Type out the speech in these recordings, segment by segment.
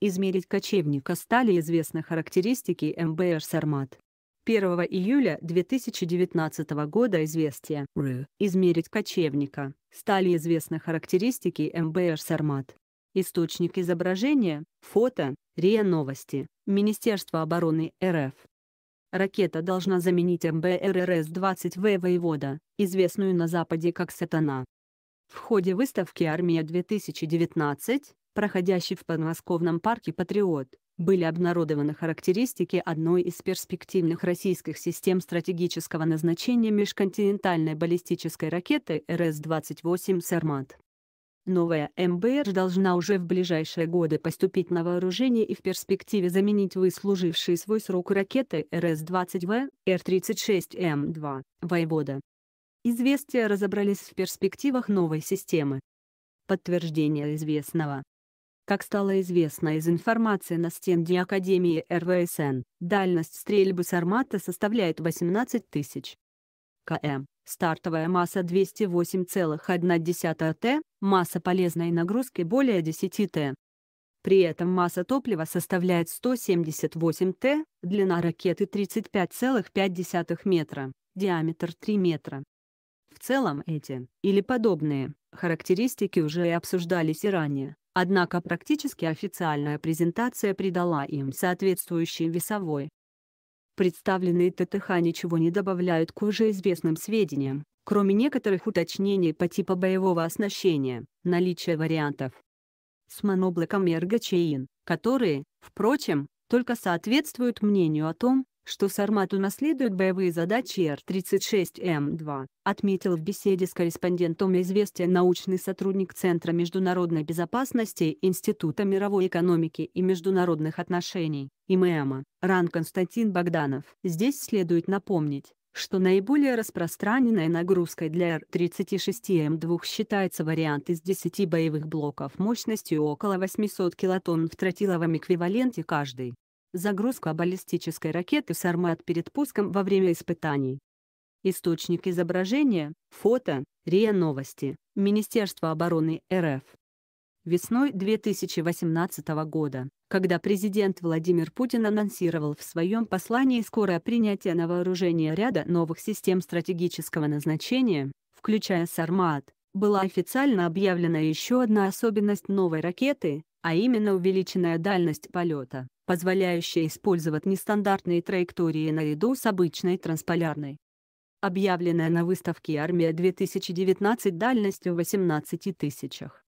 Измерить кочевника стали известны характеристики МБР «Сармат». 1 июля 2019 года известия Измерить кочевника» стали известны характеристики МБР «Сармат». Источник изображения, фото, РИА Новости, Министерство обороны РФ. Ракета должна заменить МБР рс 20 «Воевода», известную на Западе как «Сатана». В ходе выставки «Армия-2019» проходящий в подмосковном парке «Патриот», были обнародованы характеристики одной из перспективных российских систем стратегического назначения межконтинентальной баллистической ракеты РС-28 «Сармат». Новая МБР должна уже в ближайшие годы поступить на вооружение и в перспективе заменить выслужившие свой срок ракеты РС-20В, Р-36М2, «Воевода». Известия разобрались в перспективах новой системы. Подтверждение известного как стало известно из информации на стенде Академии РВСН, дальность стрельбы с армата составляет 18 тысяч км, стартовая масса 208,1 Т, масса полезной нагрузки более 10 Т. При этом масса топлива составляет 178 Т, длина ракеты 35,5 метра, диаметр 3 метра. В целом эти, или подобные, характеристики уже и обсуждались и ранее, Однако практически официальная презентация придала им соответствующий весовой. Представленные ТТХ ничего не добавляют к уже известным сведениям, кроме некоторых уточнений по типу боевого оснащения, наличия вариантов с моноблоком и которые, впрочем, только соответствуют мнению о том, что «Сармат» унаследует боевые задачи Р-36М2, отметил в беседе с корреспондентом «Известия» научный сотрудник Центра международной безопасности Института мировой экономики и международных отношений, ИМЭМа, РАН Константин Богданов. Здесь следует напомнить, что наиболее распространенной нагрузкой для Р-36М2 считается вариант из 10 боевых блоков мощностью около 800 килотонн в тротиловом эквиваленте каждый загрузка баллистической ракеты Сармат перед пуском во время испытаний. Источник изображения, фото, РИА Новости, Министерство обороны РФ. Весной 2018 года, когда президент Владимир Путин анонсировал в своем послании скорое принятие на вооружение ряда новых систем стратегического назначения, включая «Сармат», была официально объявлена еще одна особенность новой ракеты а именно увеличенная дальность полета, позволяющая использовать нестандартные траектории наряду с обычной трансполярной. Объявленная на выставке «Армия-2019» дальностью 18 тысячах.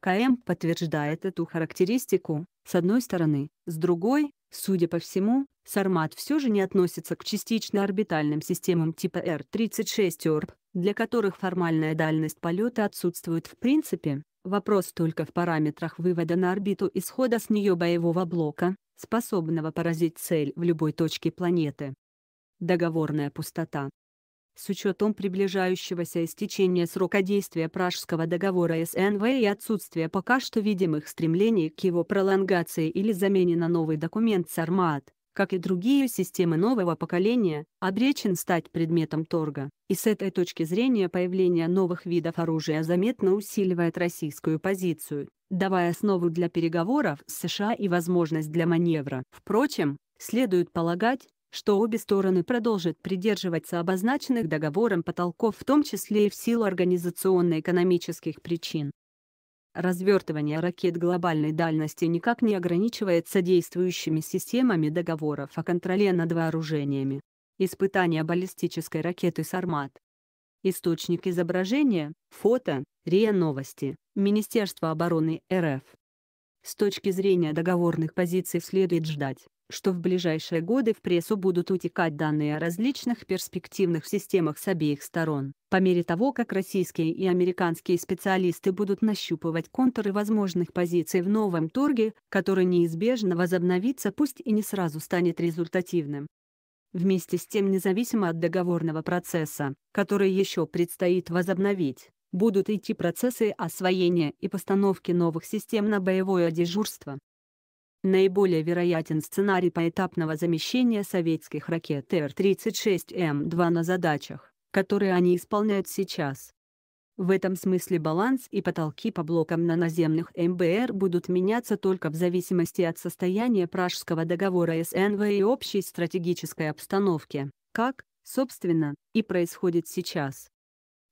КМ подтверждает эту характеристику, с одной стороны, с другой, судя по всему, Сармат все же не относится к частично орбитальным системам типа R-36 ОРБ, для которых формальная дальность полета отсутствует в принципе, Вопрос только в параметрах вывода на орбиту исхода с нее боевого блока, способного поразить цель в любой точке планеты. Договорная пустота. С учетом приближающегося истечения срока действия Пражского договора СНВ и отсутствия пока что видимых стремлений к его пролонгации или замене на новый документ Сармат, как и другие системы нового поколения, обречен стать предметом торга, и с этой точки зрения появление новых видов оружия заметно усиливает российскую позицию, давая основу для переговоров с США и возможность для маневра. Впрочем, следует полагать, что обе стороны продолжат придерживаться обозначенных договором потолков в том числе и в силу организационно-экономических причин. Развертывание ракет глобальной дальности никак не ограничивается действующими системами договоров о контроле над вооружениями. Испытание баллистической ракеты «Сармат». Источник изображения, фото, РИА Новости, Министерство обороны РФ. С точки зрения договорных позиций следует ждать, что в ближайшие годы в прессу будут утекать данные о различных перспективных системах с обеих сторон, по мере того, как российские и американские специалисты будут нащупывать контуры возможных позиций в новом торге, который неизбежно возобновится, пусть и не сразу станет результативным. Вместе с тем, независимо от договорного процесса, который еще предстоит возобновить, будут идти процессы освоения и постановки новых систем на боевое дежурство. Наиболее вероятен сценарий поэтапного замещения советских ракет Р-36М2 эм на задачах, которые они исполняют сейчас. В этом смысле баланс и потолки по блокам на наземных МБР эм будут меняться только в зависимости от состояния Пражского договора СНВ и общей стратегической обстановки, как, собственно, и происходит сейчас.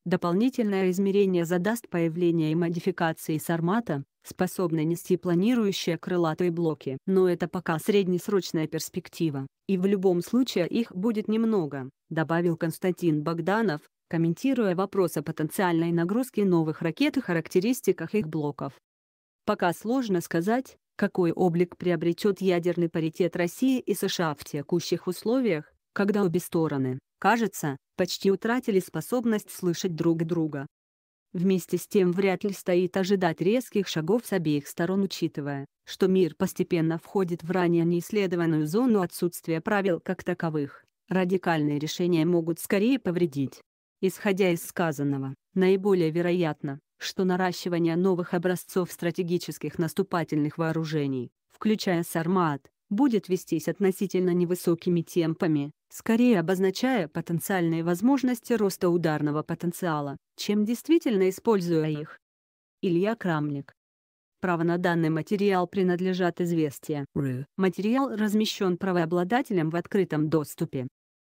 Дополнительное измерение задаст появление и модификации сармата, способной нести планирующие крылатые блоки. Но это пока среднесрочная перспектива, и в любом случае их будет немного, добавил Константин Богданов, комментируя вопрос о потенциальной нагрузке новых ракет и характеристиках их блоков. Пока сложно сказать, какой облик приобретет ядерный паритет России и США в текущих условиях, когда обе стороны кажется, почти утратили способность слышать друг друга. Вместе с тем вряд ли стоит ожидать резких шагов с обеих сторон учитывая, что мир постепенно входит в ранее неисследованную зону отсутствия правил как таковых, радикальные решения могут скорее повредить. Исходя из сказанного, наиболее вероятно, что наращивание новых образцов стратегических наступательных вооружений, включая Сармат, будет вестись относительно невысокими темпами, скорее обозначая потенциальные возможности роста ударного потенциала, чем действительно используя их. Илья Крамник. Право на данный материал принадлежат известия. Материал размещен правообладателем в открытом доступе.